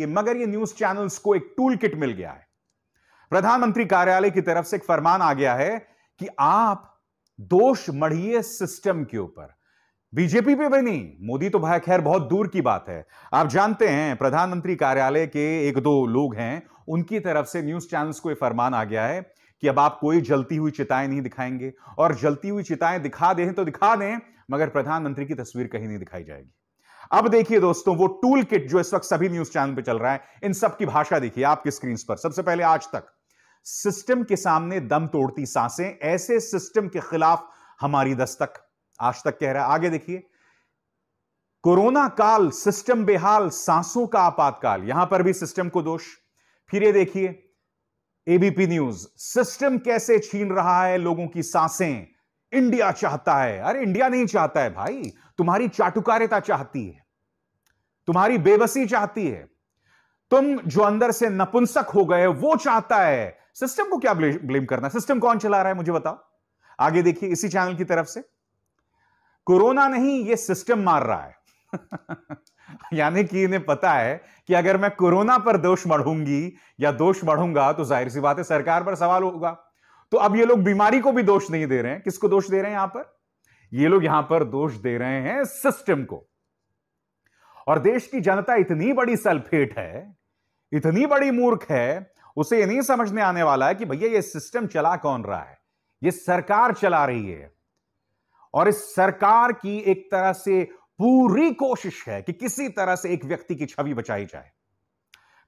है मगर ये न्यूज चैनल्स को एक टूल किट मिल गया है प्रधानमंत्री कार्यालय की तरफ से एक फरमान आ गया है कि आप दोष मढ़िए सिस्टम के ऊपर बीजेपी पे भी नहीं मोदी तो भाई खैर बहुत दूर की बात है आप जानते हैं प्रधानमंत्री कार्यालय के एक दो लोग हैं उनकी तरफ से न्यूज चैनल्स को यह फरमान आ गया है कि अब आप कोई जलती हुई चिताएं नहीं दिखाएंगे और जलती हुई चिताएं दिखा दें तो दिखा दें मगर प्रधानमंत्री की तस्वीर कहीं नहीं दिखाई जाएगी अब देखिए दोस्तों वो टूल किट जो इस वक्त सभी न्यूज चैनल पर चल रहा है इन सब की भाषा देखिए आपकी स्क्रीन पर सबसे पहले आज तक सिस्टम के सामने दम तोड़ती सांसें ऐसे सिस्टम के खिलाफ हमारी दस्तक आज तक कह रहा है आगे देखिए कोरोना काल सिस्टम बेहाल सांसों का आपातकाल यहां पर भी सिस्टम को दोष फिर ये देखिए एबीपी न्यूज सिस्टम कैसे छीन रहा है लोगों की सांसें इंडिया चाहता है अरे इंडिया नहीं चाहता है भाई तुम्हारी चाटुकारिता चाहती है तुम्हारी बेबसी चाहती है तुम जो अंदर से नपुंसक हो गए वो चाहता है सिस्टम को क्या ब्लेम करना सिस्टम कौन चला रहा है मुझे बताओ आगे देखिए इसी चैनल की तरफ से कोरोना नहीं ये सिस्टम मार रहा है यानी कि इन्हें पता है कि अगर मैं कोरोना पर दोष मढ़ूंगी या दोष मढ़ूंगा तो जाहिर सी बात है सरकार पर सवाल होगा तो अब ये लोग बीमारी को भी दोष नहीं दे रहे हैं किसको दोष दे रहे हैं यहां पर ये लोग यहां पर दोष दे रहे हैं सिस्टम को और देश की जनता इतनी बड़ी सल्फेट है इतनी बड़ी मूर्ख है उसे ये नहीं समझने आने वाला है कि भैया ये सिस्टम चला कौन रहा है ये सरकार चला रही है और इस सरकार की एक तरह से पूरी कोशिश है कि किसी तरह से एक व्यक्ति की छवि बचाई जाए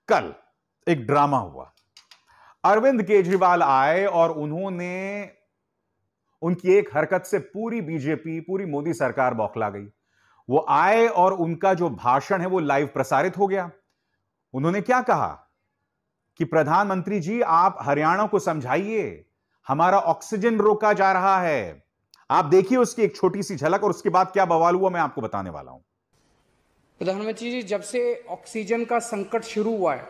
कल एक ड्रामा हुआ अरविंद केजरीवाल आए और उन्होंने उनकी एक हरकत से पूरी बीजेपी पूरी मोदी सरकार बौखला गई वो आए और उनका जो भाषण है वो लाइव प्रसारित हो गया उन्होंने क्या कहा कि प्रधानमंत्री जी आप हरियाणा को समझाइए हमारा ऑक्सीजन रोका जा रहा है आप देखिए उसकी एक छोटी सी झलक और उसके बाद क्या बवाल हुआ मैं आपको बताने वाला हूं प्रधानमंत्री जी जब से ऑक्सीजन का संकट शुरू हुआ है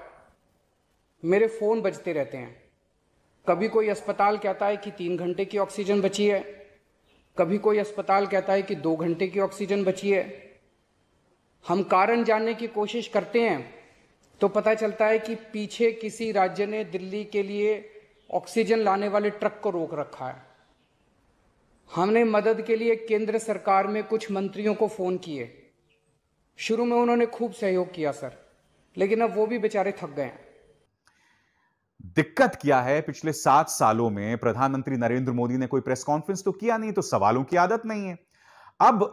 मेरे फोन बजते रहते हैं कभी कोई अस्पताल कहता है कि तीन घंटे की ऑक्सीजन बची है कभी कोई अस्पताल कहता है कि दो घंटे की ऑक्सीजन बची है हम कारण जानने की कोशिश करते हैं तो पता चलता है कि पीछे किसी राज्य ने दिल्ली के लिए ऑक्सीजन लाने वाले ट्रक को रोक रखा है हमने मदद के लिए केंद्र सरकार में कुछ मंत्रियों को फ़ोन किए शुरू में उन्होंने खूब सहयोग किया सर लेकिन अब वो भी बेचारे थक गए हैं दिक्कत किया है पिछले सात सालों में प्रधानमंत्री नरेंद्र मोदी ने कोई प्रेस कॉन्फ्रेंस तो किया नहीं तो सवालों की आदत नहीं है अब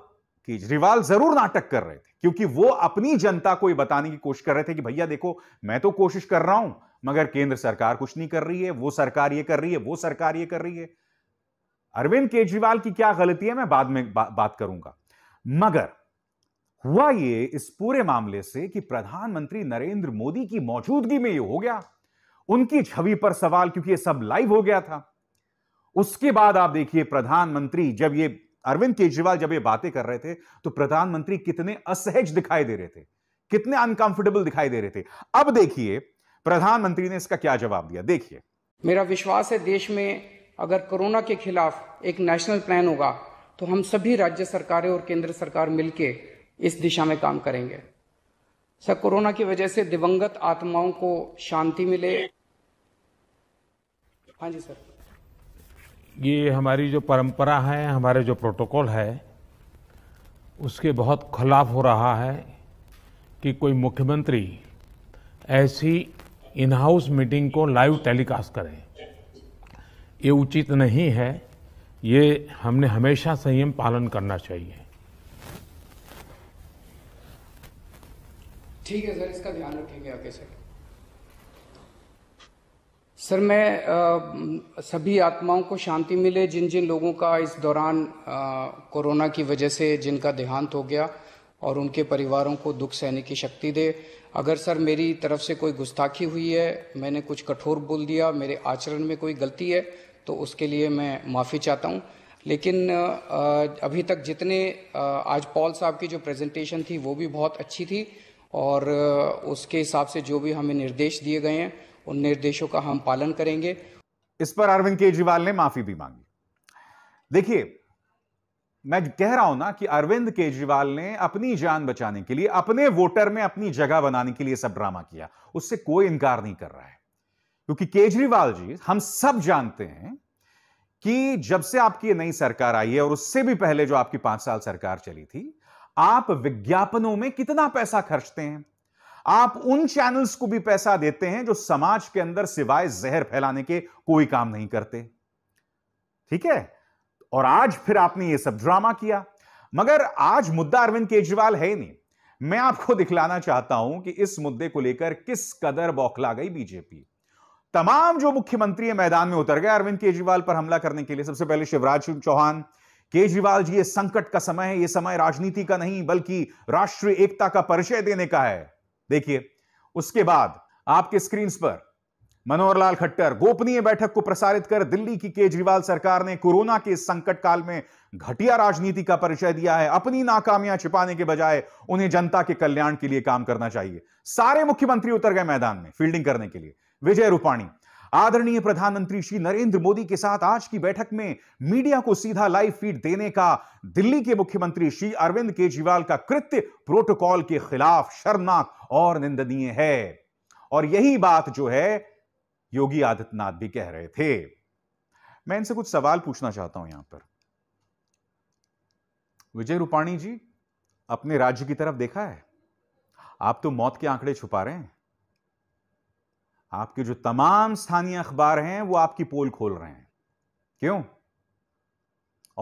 केजरीवाल जरूर नाटक कर रहे थे क्योंकि वो अपनी जनता को ये बताने की कोशिश कर रहे थे कि भैया देखो मैं तो कोशिश कर रहा हूं मगर केंद्र सरकार कुछ नहीं कर रही है वो सरकार ये कर रही है वो सरकार ये कर रही है अरविंद केजरीवाल की क्या गलती है मैं बाद में बा, बात करूंगा मगर हुआ ये इस पूरे मामले से कि प्रधानमंत्री नरेंद्र मोदी की मौजूदगी में ये हो गया उनकी छवि पर सवाल क्योंकि ये सब लाइव हो गया था उसके बाद आप देखिए प्रधानमंत्री जब ये अरविंद केजरीवाल जब ये बातें कर रहे थे तो प्रधानमंत्री कितने असहज दिखाई दे रहे थे कितने अनकंफर्टेबल दिखाई दे रहे थे अब देखिए प्रधानमंत्री ने इसका क्या जवाब दिया देखिए मेरा विश्वास है देश में अगर कोरोना के खिलाफ एक नेशनल प्लान होगा तो हम सभी राज्य सरकारें और केंद्र सरकार मिलकर इस दिशा में काम करेंगे सर कोरोना की वजह से दिवंगत आत्माओं को शांति मिले हाँ जी सर ये हमारी जो परंपरा है हमारे जो प्रोटोकॉल है उसके बहुत खिलाफ हो रहा है कि कोई मुख्यमंत्री ऐसी इन हाउस मीटिंग को लाइव टेलीकास्ट करें ये उचित नहीं है ये हमने हमेशा संयम पालन करना चाहिए ठीक है सर इसका ध्यान रखेंगे आगे सर सर मैं आ, सभी आत्माओं को शांति मिले जिन जिन लोगों का इस दौरान कोरोना की वजह से जिनका देहांत हो गया और उनके परिवारों को दुख सहने की शक्ति दे अगर सर मेरी तरफ से कोई गुस्ताखी हुई है मैंने कुछ कठोर बोल दिया मेरे आचरण में कोई गलती है तो उसके लिए मैं माफ़ी चाहता हूँ लेकिन अभी तक जितने आज पॉल साहब की जो प्रेजेंटेशन थी वो भी बहुत अच्छी थी और उसके हिसाब से जो भी हमें निर्देश दिए गए हैं उन निर्देशों का हम पालन करेंगे इस पर अरविंद केजरीवाल ने माफी भी मांगी देखिए मैं कह रहा हूं ना कि अरविंद केजरीवाल ने अपनी जान बचाने के लिए अपने वोटर में अपनी जगह बनाने के लिए सब ड्रामा किया उससे कोई इनकार नहीं कर रहा है क्योंकि केजरीवाल जी हम सब जानते हैं कि जब से आपकी नई सरकार आई है और उससे भी पहले जो आपकी पांच साल सरकार चली थी आप विज्ञापनों में कितना पैसा खर्चते हैं आप उन चैनल्स को भी पैसा देते हैं जो समाज के अंदर सिवाय जहर फैलाने के कोई काम नहीं करते ठीक है और आज फिर आपने ये सब ड्रामा किया मगर आज मुद्दा अरविंद केजरीवाल है ही नहीं मैं आपको दिखलाना चाहता हूं कि इस मुद्दे को लेकर किस कदर बौखला गई बीजेपी तमाम जो मुख्यमंत्री मैदान में उतर गए अरविंद केजरीवाल पर हमला करने के लिए सबसे पहले शिवराज सिंह चौहान केजरीवाल जी ये संकट का समय है ये समय राजनीति का नहीं बल्कि राष्ट्रीय एकता का परिचय देने का है देखिए उसके बाद आपके स्क्रीन पर मनोहर लाल खट्टर गोपनीय बैठक को प्रसारित कर दिल्ली की केजरीवाल सरकार ने कोरोना के संकट काल में घटिया राजनीति का परिचय दिया है अपनी नाकामियां छिपाने के बजाय उन्हें जनता के कल्याण के लिए काम करना चाहिए सारे मुख्यमंत्री उतर गए मैदान में फील्डिंग करने के लिए विजय रूपाणी आदरणीय प्रधानमंत्री श्री नरेंद्र मोदी के साथ आज की बैठक में मीडिया को सीधा लाइव फीड देने का दिल्ली के मुख्यमंत्री श्री अरविंद केजरीवाल का कृत्य प्रोटोकॉल के खिलाफ शर्मनाक और निंदनीय है और यही बात जो है योगी आदित्यनाथ भी कह रहे थे मैं इनसे कुछ सवाल पूछना चाहता हूं यहां पर विजय रूपाणी जी अपने राज्य की तरफ देखा है आप तो मौत के आंकड़े छुपा रहे हैं आपके जो तमाम स्थानीय अखबार हैं वो आपकी पोल खोल रहे हैं क्यों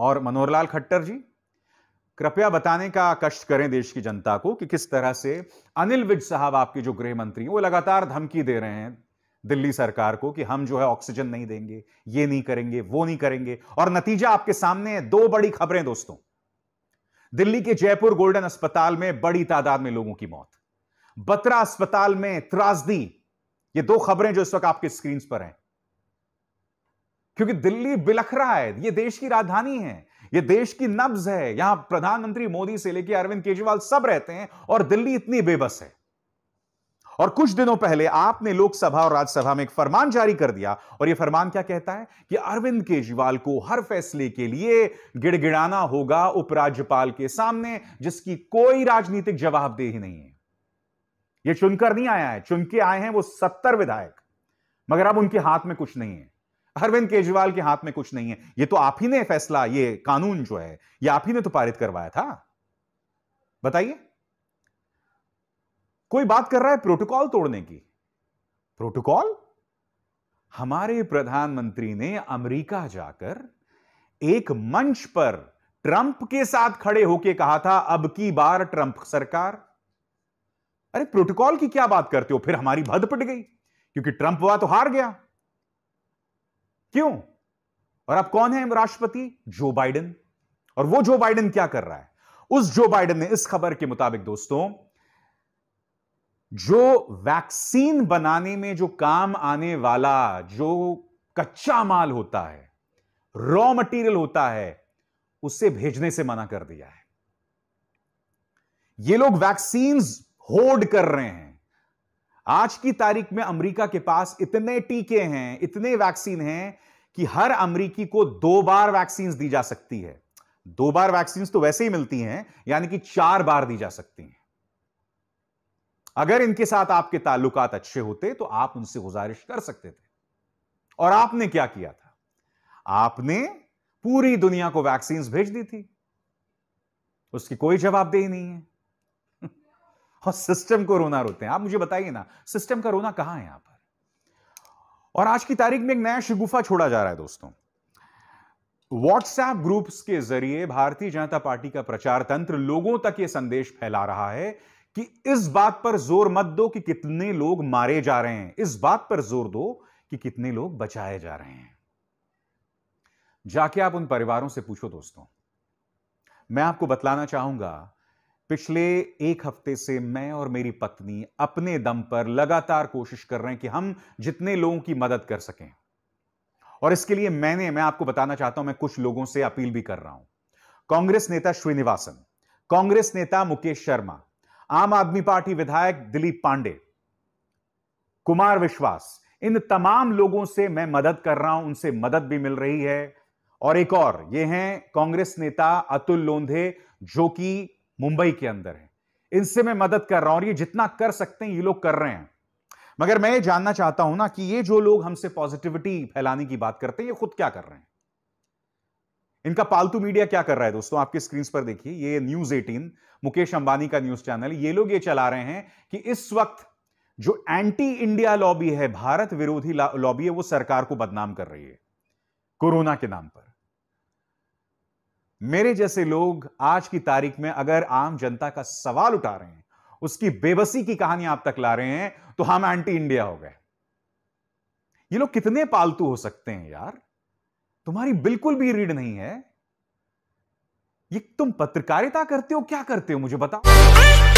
और मनोहर लाल खट्टर जी कृपया बताने का कष्ट करें देश की जनता को कि किस तरह से अनिल विज साहब आपके जो गृह मंत्री हैं वो लगातार धमकी दे रहे हैं दिल्ली सरकार को कि हम जो है ऑक्सीजन नहीं देंगे ये नहीं करेंगे वो नहीं करेंगे और नतीजा आपके सामने है दो बड़ी खबरें दोस्तों दिल्ली के जयपुर गोल्डन अस्पताल में बड़ी तादाद में लोगों की मौत बत्रा अस्पताल में त्रासदी ये दो खबरें जो इस वक्त आपके स्क्रीन पर हैं क्योंकि दिल्ली बिलख रहा है ये देश की राजधानी है ये देश की नब्ज है यहां प्रधानमंत्री मोदी से लेकर अरविंद केजरीवाल सब रहते हैं और दिल्ली इतनी बेबस है और कुछ दिनों पहले आपने लोकसभा और राज्यसभा में एक फरमान जारी कर दिया और यह फरमान क्या कहता है कि अरविंद केजरीवाल को हर फैसले के लिए गिड़गिड़ाना होगा उपराज्यपाल के सामने जिसकी कोई राजनीतिक जवाबदेही नहीं है ये चुनकर नहीं आया है चुनके आए हैं वो सत्तर विधायक मगर अब उनके हाथ में कुछ नहीं है अरविंद केजरीवाल के हाथ में कुछ नहीं है ये तो आप ही ने फैसला ये कानून जो है ये आप ही ने तो पारित करवाया था बताइए कोई बात कर रहा है प्रोटोकॉल तोड़ने की प्रोटोकॉल हमारे प्रधानमंत्री ने अमेरिका जाकर एक मंच पर ट्रंप के साथ खड़े होकर कहा था अब की बार ट्रंप सरकार अरे प्रोटोकॉल की क्या बात करते हो फिर हमारी भद पट गई क्योंकि ट्रंप हुआ तो हार गया क्यों और अब कौन है राष्ट्रपति जो बाइडन और वो जो बाइडन क्या कर रहा है उस जो बाइडन ने इस खबर के मुताबिक दोस्तों जो वैक्सीन बनाने में जो काम आने वाला जो कच्चा माल होता है रॉ मटेरियल होता है उसे भेजने से मना कर दिया है ये लोग वैक्सीन होर्ड कर रहे हैं आज की तारीख में अमेरिका के पास इतने टीके हैं इतने वैक्सीन हैं कि हर अमरीकी को दो बार वैक्सीन दी जा सकती है दो बार वैक्सीन तो वैसे ही मिलती हैं यानी कि चार बार दी जा सकती हैं अगर इनके साथ आपके ताल्लुकात अच्छे होते तो आप उनसे गुजारिश कर सकते थे और आपने क्या किया था आपने पूरी दुनिया को वैक्सीन भेज दी थी उसकी कोई जवाबदेही नहीं है और सिस्टम को रोना रोते हैं आप मुझे बताइए ना सिस्टम का रोना कहां है यहां पर और आज की तारीख में एक नया शिगुफा छोड़ा जा रहा है दोस्तों व्हाट्सएप ग्रुप्स के जरिए भारतीय जनता पार्टी का प्रचार तंत्र लोगों तक यह संदेश फैला रहा है कि इस बात पर जोर मत दो कि कितने लोग मारे जा रहे हैं इस बात पर जोर दो कि कितने लोग बचाए जा रहे हैं जाके आप उन परिवारों से पूछो दोस्तों मैं आपको बतलाना चाहूंगा पिछले एक हफ्ते से मैं और मेरी पत्नी अपने दम पर लगातार कोशिश कर रहे हैं कि हम जितने लोगों की मदद कर सकें और इसके लिए मैंने मैं आपको बताना चाहता हूं मैं कुछ लोगों से अपील भी कर रहा हूं कांग्रेस नेता श्रीनिवासन कांग्रेस नेता मुकेश शर्मा आम आदमी पार्टी विधायक दिलीप पांडे कुमार विश्वास इन तमाम लोगों से मैं मदद कर रहा हूं उनसे मदद भी मिल रही है और एक और ये हैं कांग्रेस नेता अतुल लोंधे जो कि मुंबई के अंदर है इनसे मैं मदद कर रहा हूं और ये जितना कर सकते हैं ये लोग कर रहे हैं मगर मैं ये जानना चाहता हूं ना कि ये जो लोग हमसे पॉजिटिविटी फैलाने की बात करते हैं ये खुद क्या कर रहे हैं इनका पालतू मीडिया क्या कर रहा है दोस्तों आपके स्क्रीन पर देखिए ये न्यूज 18 मुकेश अंबानी का न्यूज चैनल ये लोग ये चला रहे हैं कि इस वक्त जो एंटी इंडिया लॉबी है भारत विरोधी लॉबी है वो सरकार को बदनाम कर रही है कोरोना के नाम पर मेरे जैसे लोग आज की तारीख में अगर आम जनता का सवाल उठा रहे हैं उसकी बेबसी की कहानी आप तक ला रहे हैं तो हम एंटी इंडिया हो गए ये लोग कितने पालतू हो सकते हैं यार तुम्हारी बिल्कुल भी रीड नहीं है ये तुम पत्रकारिता करते हो क्या करते हो मुझे बताओ